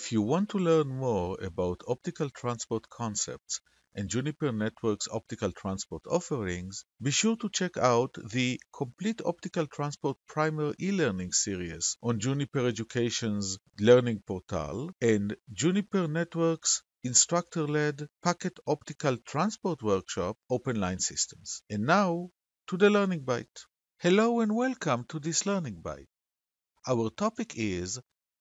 If you want to learn more about optical transport concepts and Juniper Networks optical transport offerings, be sure to check out the Complete Optical Transport Primer e-learning series on Juniper Education's Learning Portal and Juniper Networks instructor-led Packet Optical Transport Workshop Open Line Systems. And now to the Learning Bite. Hello and welcome to this Learning Bite. Our topic is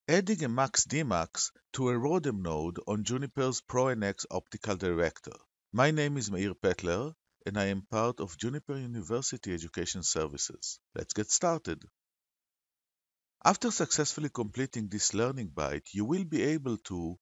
adding a max-dmax to a RODEM node on Juniper's ProNX optical director. My name is Meir Petler, and I am part of Juniper University Education Services. Let's get started. After successfully completing this learning byte, you will be able to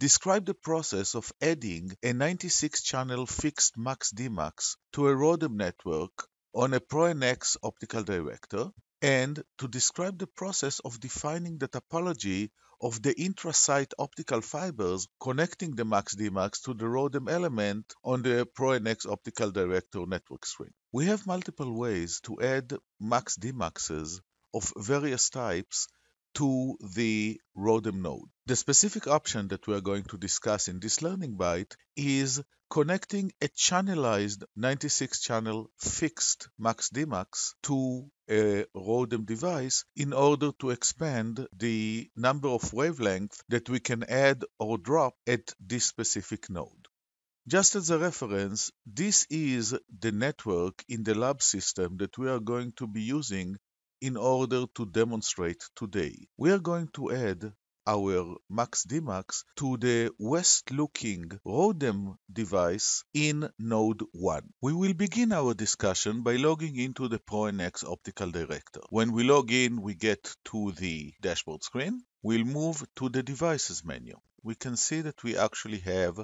describe the process of adding a 96-channel fixed max-dmax to a RODEM network on a ProNX optical director, and to describe the process of defining the topology of the intrasite optical fibers connecting the MAX-DMAX to the rodem element on the ProNX optical director network screen. We have multiple ways to add MAX-DMAXs of various types to the RODEM node. The specific option that we are going to discuss in this learning bite is connecting a channelized 96 channel fixed max dmax to a RODEM device in order to expand the number of wavelengths that we can add or drop at this specific node. Just as a reference, this is the network in the lab system that we are going to be using in order to demonstrate today. We are going to add our max dmax to the west looking rodem device in node 1 we will begin our discussion by logging into the proNX optical director when we log in we get to the dashboard screen we'll move to the devices menu we can see that we actually have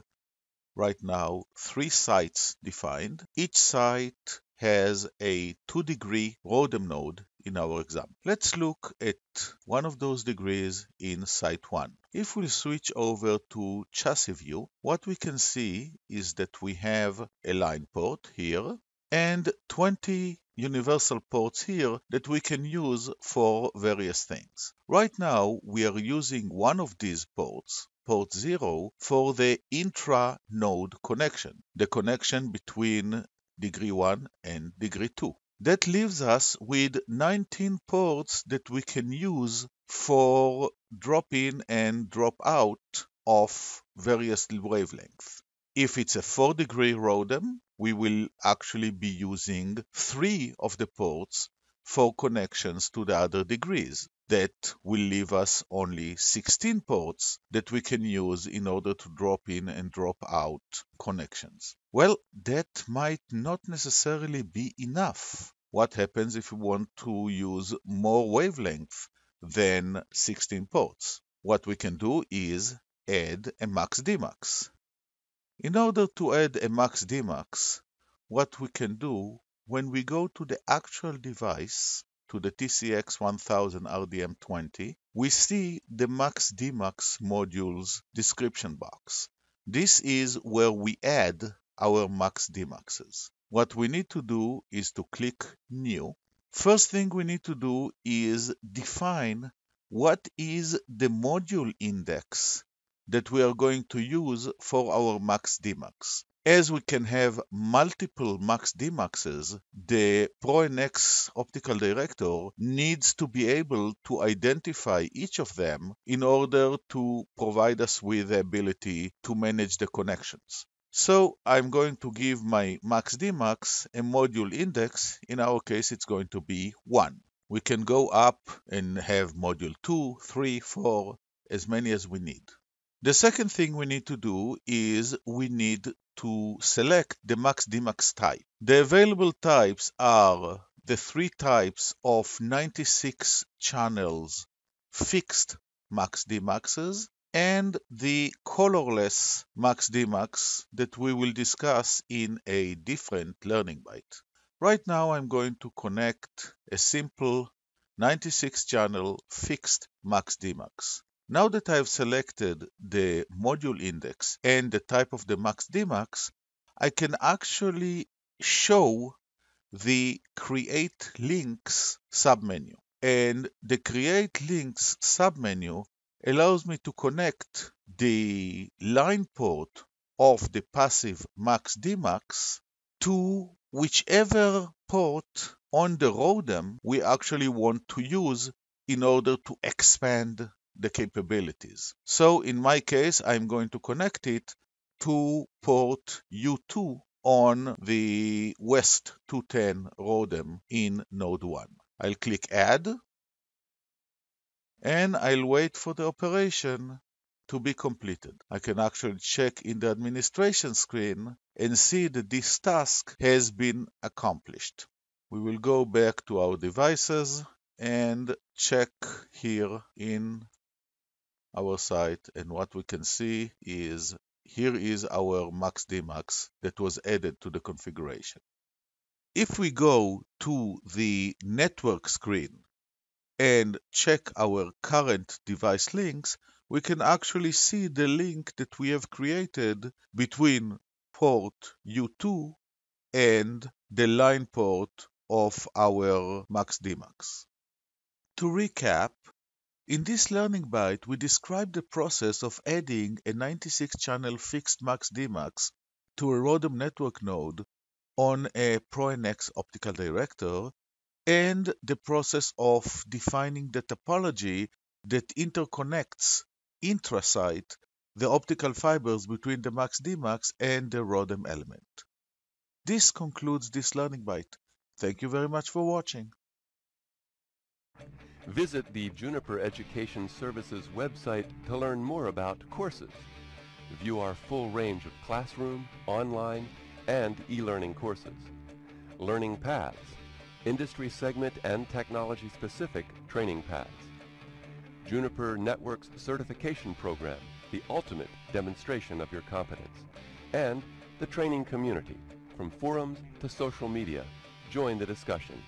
right now three sites defined each site has a 2 degree Rodham node in our example. Let's look at one of those degrees in site 1. If we switch over to chassis view, what we can see is that we have a line port here and 20 universal ports here that we can use for various things. Right now, we are using one of these ports port 0 for the intra-node connection, the connection between degree 1 and degree 2. That leaves us with 19 ports that we can use for drop in and drop out of various wavelengths. If it's a 4 degree ROADM, we will actually be using three of the ports four connections to the other degrees. That will leave us only 16 ports that we can use in order to drop in and drop out connections. Well, that might not necessarily be enough. What happens if we want to use more wavelength than 16 ports? What we can do is add a max dmax. In order to add a max dmax, what we can do when we go to the actual device, to the TCX 1000 RDM20, we see the max dmax module's description box. This is where we add our max What we need to do is to click new. First thing we need to do is define what is the module index that we are going to use for our max dmax. As we can have multiple max dmaxes, the Pro NX optical director needs to be able to identify each of them in order to provide us with the ability to manage the connections. So I'm going to give my max dmax a module index. In our case, it's going to be 1. We can go up and have module 2, 3, 4, as many as we need. The second thing we need to do is we need to select the max dmax type. The available types are the three types of 96 channels fixed max dmaxes and the colorless max dmax that we will discuss in a different learning bite. Right now I'm going to connect a simple 96 channel fixed max dmax. Now that I have selected the module index and the type of the max dmax, I can actually show the create links submenu. And the create links submenu allows me to connect the line port of the passive max dmax to whichever port on the ROADM we actually want to use in order to expand the capabilities. So in my case, I'm going to connect it to port U2 on the West 210 ROADM in node 1. I'll click add and I'll wait for the operation to be completed. I can actually check in the administration screen and see that this task has been accomplished. We will go back to our devices and check here in our site and what we can see is here is our max dmax that was added to the configuration. If we go to the network screen and check our current device links, we can actually see the link that we have created between port U2 and the line port of our max dmax. To recap, in this learning byte, we describe the process of adding a 96-channel fixed max DMAX to a RODEM network node on a ProNX optical director and the process of defining the topology that interconnects intrasite the optical fibers between the max DMAX and the RODEM element. This concludes this learning byte. Thank you very much for watching. Visit the Juniper Education Services website to learn more about courses. View our full range of classroom, online, and e-learning courses. Learning paths, industry segment and technology specific training paths. Juniper Network's certification program, the ultimate demonstration of your competence. And the training community, from forums to social media. Join the discussion.